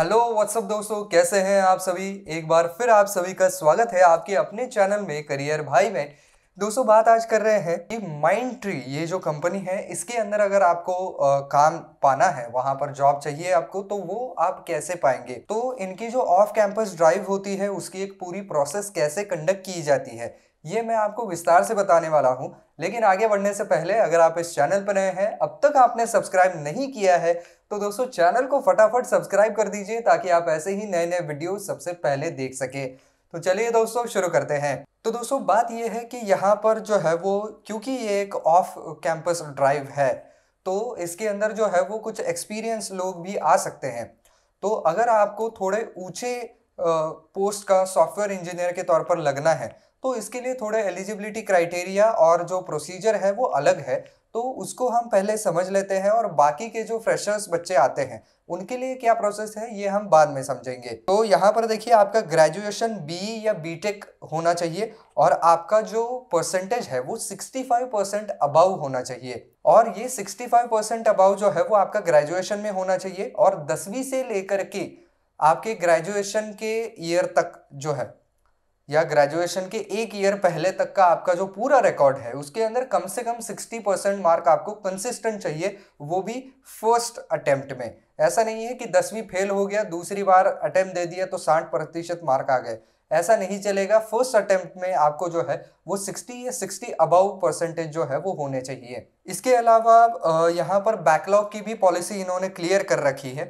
hello what's up दोस्तों कैसे हैं आप सभी एक बार फिर आप सभी का स्वागत है आपके अपने चैनल में करियर भाई में दोस्तों बात आज कर रहे हैं कि माइंड ट्री ये जो कंपनी है इसके अंदर अगर आपको आ, काम पाना है वहां पर जॉब चाहिए आपको तो वो आप कैसे पाएंगे तो इनकी जो ऑफ कैंपस ड्राइव होती है उसकी एक पूरी प्रोसेस कैसे कंडक्ट की जाती है ये मैं आपको विस्तार से बताने वाला हूँ लेकिन आगे बढ़ने से पहले अगर आप इस चैनल पर नए हैं अब तक आपने सब्सक्राइब नहीं किया है तो दोस्तों चैनल को फटाफट सब्सक्राइब कर दीजिए ताकि आप ऐसे ही नए नए वीडियो सबसे पहले देख सके तो चलिए दोस्तों शुरू करते हैं तो दोस्तों बात यह है कि यहाँ पर जो है वो क्योंकि ये एक ऑफ कैंपस ड्राइव है तो इसके अंदर जो है वो कुछ एक्सपीरियंस लोग भी आ सकते हैं तो अगर आपको थोड़े ऊंचे पोस्ट का सॉफ्टवेयर इंजीनियर के तौर पर लगना है तो इसके लिए थोड़े एलिजिबिलिटी क्राइटेरिया और जो प्रोसीजर है वो अलग है तो उसको हम पहले समझ लेते हैं और बाकी के जो फ्रेशर्स बच्चे आते हैं उनके लिए क्या प्रोसेस है ये हम बाद में समझेंगे तो यहाँ पर देखिए आपका ग्रेजुएशन बी या बीटेक होना चाहिए और आपका जो परसेंटेज है वो 65 परसेंट अबाव होना चाहिए और ये 65 परसेंट अबाउ जो है वो आपका ग्रेजुएशन में होना चाहिए और दसवीं से लेकर के आपके ग्रेजुएशन के ईयर तक जो है या ग्रेजुएशन के एक ईयर पहले तक का आपका जो पूरा रिकॉर्ड है उसके अंदर कम से कम सिक्सटी परसेंट मार्क आपको कंसिस्टेंट चाहिए वो भी फर्स्ट अटेम्प्ट में ऐसा नहीं है कि दसवीं फेल हो गया दूसरी बार अटेम्प्ट दे दिया तो साठ प्रतिशत मार्क आ गए ऐसा नहीं चलेगा फर्स्ट अटेम्प्ट में आपको जो है वो सिक्सटी या सिक्सटी अबाउ परसेंटेज जो है वो होने चाहिए इसके अलावा यहाँ पर बैकलॉग की भी पॉलिसी इन्होंने क्लियर कर रखी है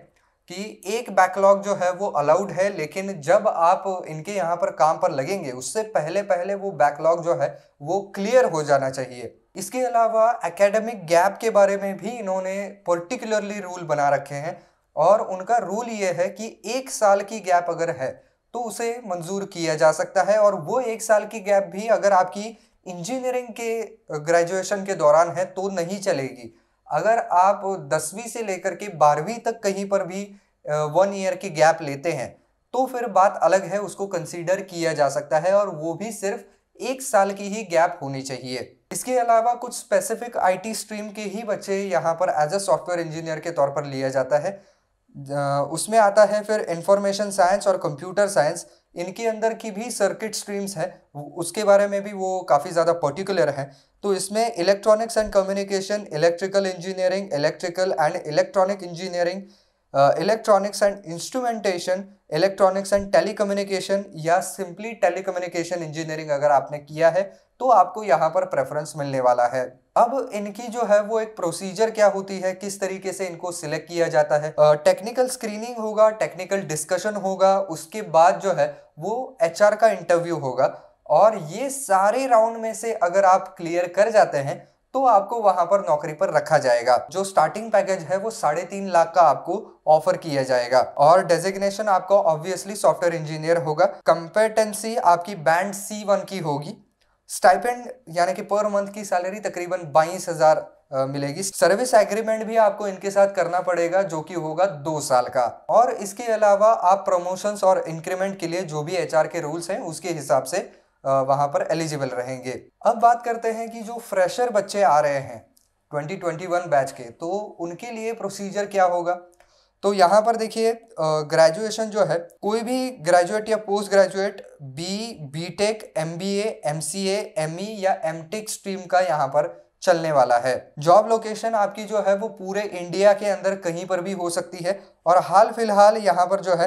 कि एक बैकलॉग जो है वो अलाउड है लेकिन जब आप इनके यहाँ पर काम पर लगेंगे उससे पहले पहले वो बैकलॉग जो है वो क्लियर हो जाना चाहिए इसके अलावा एकेडमिक गैप के बारे में भी इन्होंने पर्टिकुलरली रूल बना रखे हैं और उनका रूल ये है कि एक साल की गैप अगर है तो उसे मंजूर किया जा सकता है और वो एक साल की गैप भी अगर आपकी इंजीनियरिंग के ग्रेजुएशन के दौरान है तो नहीं चलेगी अगर आप दसवीं से लेकर के बारहवीं तक कहीं पर भी वन ईयर की गैप लेते हैं तो फिर बात अलग है उसको कंसीडर किया जा सकता है और वो भी सिर्फ एक साल की ही गैप होनी चाहिए इसके अलावा कुछ स्पेसिफिक आईटी स्ट्रीम के ही बच्चे यहाँ पर एज अ सॉफ्टवेयर इंजीनियर के तौर पर लिया जाता है उसमें आता है फिर इंफॉर्मेशन साइंस और कंप्यूटर साइंस इनके अंदर की भी सर्किट स्ट्रीम्स है उसके बारे में भी वो काफ़ी ज़्यादा पर्टिकुलर है तो इसमें electronics and communication electrical engineering electrical and electronic engineering electronics and instrumentation electronics and telecommunication या सिंपली टेलीकम्युनिकेशन इंजीनियरिंग अगर आपने किया है तो आपको यहाँ पर प्रेफरेंस मिलने वाला है अब इनकी जो है वो एक प्रोसीजर क्या होती है किस तरीके से इनको सिलेक्ट किया जाता है टेक्निकल uh, स्क्रीनिंग होगा टेक्निकल डिस्कशन होगा उसके बाद जो है वो एच का इंटरव्यू होगा और ये सारे राउंड में से अगर आप क्लियर कर जाते हैं तो आपको वहां पर नौकरी पर रखा जाएगा जो स्टार्टिंग पैकेज है वो साढ़े तीन लाख का आपको ऑफर किया जाएगा और डेजिग्नेशन आपका ऑब्वियसली सॉफ्टवेयर इंजीनियर होगा कंपेटेंसी आपकी बैंड सी वन की होगी स्टाइपेंड यानी कि पर मंथ की सैलरी तकरीबन बाईस हजार मिलेगी सर्विस एग्रीमेंट भी आपको इनके साथ करना पड़ेगा जो कि होगा दो साल का और इसके अलावा आप प्रमोशंस और इंक्रीमेंट के लिए जो भी एचआर के रूल्स हैं उसके हिसाब से वहाँ पर एलिजिबल रहेंगे अब बात करते हैं कि जो फ्रेशर बच्चे आ रहे हैं 2021 बैच के तो उनके लिए प्रोसीजर क्या होगा तो यहाँ पर देखिए ग्रेजुएशन जो है कोई भी ग्रेजुएट या post graduate B B tech M B M C M E या एम टेक स्ट्रीम का यहाँ पर चलने वाला है जॉब लोकेशन आपकी जो है वो पूरे इंडिया के अंदर कहीं पर भी हो सकती है और हाल फिलहाल यहाँ पर जो है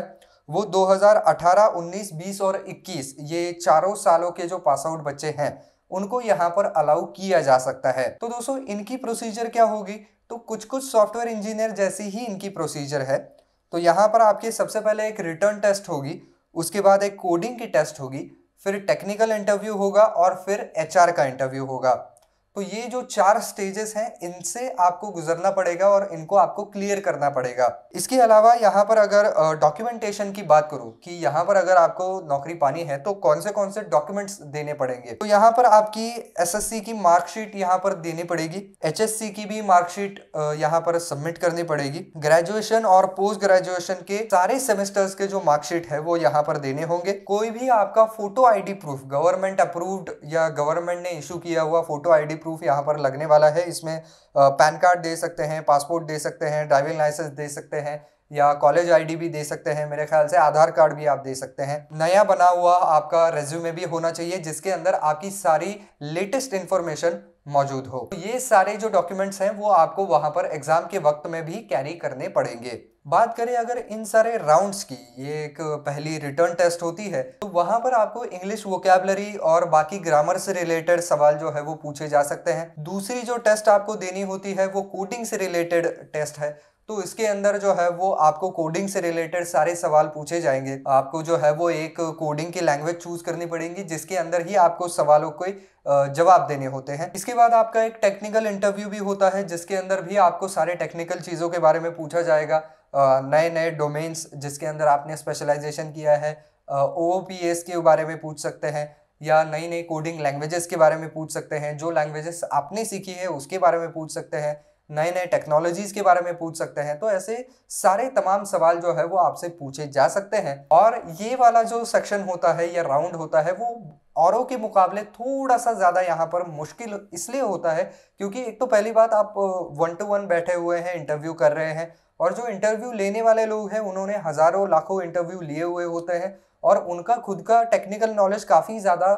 वो 2018, 19, 20 और 21 ये चारों सालों के जो पास आउट बच्चे हैं उनको यहाँ पर अलाउ किया जा सकता है तो दोस्तों इनकी प्रोसीजर क्या होगी तो कुछ कुछ सॉफ्टवेयर इंजीनियर जैसी ही इनकी प्रोसीजर है तो यहाँ पर आपके सबसे पहले एक रिटर्न टेस्ट होगी उसके बाद एक कोडिंग की टेस्ट होगी फिर टेक्निकल इंटरव्यू होगा और फिर एच का इंटरव्यू होगा तो ये जो चार स्टेजेस हैं इनसे आपको गुजरना पड़ेगा और इनको आपको क्लियर करना पड़ेगा इसके अलावा यहाँ पर अगर डॉक्यूमेंटेशन की बात करूँ कि यहाँ पर अगर आपको नौकरी पानी है तो कौन से कौन से डॉक्यूमेंट्स देने पड़ेंगे तो यहाँ पर आपकी एसएससी की मार्कशीट यहाँ पर देनी पड़ेगी एच की भी मार्कशीट यहाँ पर सबमिट करनी पड़ेगी ग्रेजुएशन और पोस्ट ग्रेजुएशन के सारे सेमेस्टर्स के जो मार्कशीट है वो यहाँ पर देने होंगे कोई भी आपका photo ID proof government approved या गवर्नमेंट ने इशू किया हुआ फोटो आईडी प्रूफ यहाँ पर लगने वाला है इसमें पैन कार्ड दे सकते हैं पासपोर्ट दे सकते हैं ड्राइविंग लाइसेंस दे सकते हैं या कॉलेज आईडी भी दे सकते हैं मेरे ख्याल से आधार कार्ड भी आप दे सकते हैं नया बना हुआ आपका रेज्यूमे भी होना चाहिए जिसके अंदर आपकी सारी लेटेस्ट इन्फॉर्मेशन मौजूद हो तो ये सारे जो डॉक्यूमेंट्स हैं वो आपको वहाँ पर एग्जाम के वक्त में भी कैरी करने पड़ेंगे बात करें अगर इन सारे राउंड्स की ये एक पहली रिटर्न टेस्ट होती है तो वहाँ पर आपको इंग्लिश वोकेबलरी और बाकी ग्रामर से रिलेटेड सवाल जो है वो पूछे जा सकते हैं दूसरी जो टेस्ट आपको देनी होती है वो कोडिंग से रिलेटेड टेस्ट है तो इसके अंदर जो है वो आपको कोडिंग से रिलेटेड सारे सवाल पूछे जाएंगे आपको जो है वो एक कोडिंग की लैंग्वेज चूज करनी पड़ेगी जिसके अंदर ही आपको सवालों को जवाब देने होते हैं इसके बाद आपका एक टेक्निकल इंटरव्यू भी होता है जिसके अंदर भी आपको सारे टेक्निकल चीज़ों के बारे में पूछा जाएगा नए नए डोमेन्स जिसके अंदर आपने स्पेशलाइजेशन किया है ओ के बारे में पूछ सकते हैं या नई नई कोडिंग लैंग्वेजेस के बारे में पूछ सकते हैं जो लैंग्वेजेस आपने सीखी है उसके बारे में पूछ सकते हैं नए नए टेक्नोलॉजीज के बारे में पूछ सकते हैं तो ऐसे सारे तमाम सवाल जो है वो आपसे पूछे जा सकते हैं और ये वाला जो सेक्शन होता है या राउंड होता है वो औरों के मुकाबले थोड़ा सा ज़्यादा यहाँ पर मुश्किल इसलिए होता है क्योंकि एक तो पहली बात आप वन टू वन बैठे हुए हैं इंटरव्यू कर रहे हैं और जो इंटरव्यू लेने वाले लोग हैं उन्होंने हज़ारों लाखों इंटरव्यू लिए हुए होते हैं और उनका खुद का टेक्निकल नॉलेज काफ़ी ज़्यादा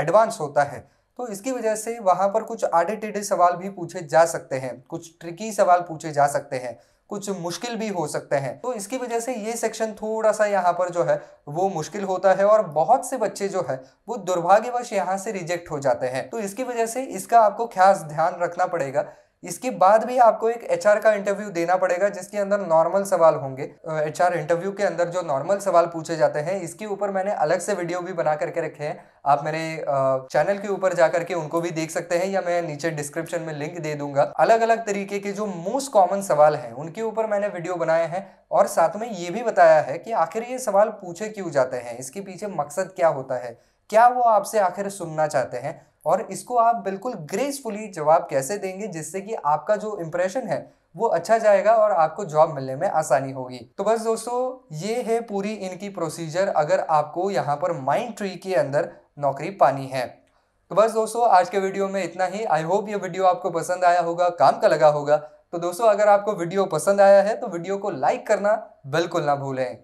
एडवांस होता है तो इसकी वजह से वहाँ पर कुछ आड़े टेढ़े सवाल भी पूछे जा सकते हैं कुछ ट्रिकी सवाल पूछे जा सकते हैं कुछ मुश्किल भी हो सकते हैं तो इसकी वजह से ये सेक्शन थोड़ा सा यहाँ पर जो है वो मुश्किल होता है और बहुत से बच्चे जो है वो दुर्भाग्यवश यहाँ से रिजेक्ट हो जाते हैं तो इसकी वजह से इसका आपको खास ध्यान रखना पड़ेगा इसके बाद भी आपको एक एच का इंटरव्यू देना पड़ेगा जिसके अंदर नॉर्मल सवाल होंगे एच इंटरव्यू के अंदर जो नॉर्मल सवाल पूछे जाते हैं इसके ऊपर मैंने अलग से वीडियो भी बना करके रखे हैं आप मेरे चैनल के ऊपर जाकर के उनको भी देख सकते हैं या मैं नीचे डिस्क्रिप्शन में लिंक दे दूंगा अलग अलग तरीके के जो मोस्ट कॉमन सवाल हैं उनके ऊपर मैंने वीडियो बनाए हैं और साथ में ये भी बताया है कि आखिर ये सवाल पूछे क्यों जाते हैं इसके पीछे मकसद क्या होता है क्या वो आपसे आखिर सुनना चाहते हैं और इसको आप बिल्कुल ग्रेसफुली जवाब कैसे देंगे जिससे कि आपका जो इम्प्रेशन है वो अच्छा जाएगा और आपको जॉब मिलने में आसानी होगी तो बस दोस्तों ये है पूरी इनकी प्रोसीजर अगर आपको यहाँ पर माइंड ट्री के अंदर नौकरी पानी है तो बस दोस्तों आज के वीडियो में इतना ही आई होप ये वीडियो आपको पसंद आया होगा काम का लगा होगा तो दोस्तों अगर आपको वीडियो पसंद आया है तो वीडियो को लाइक करना बिल्कुल ना भूलें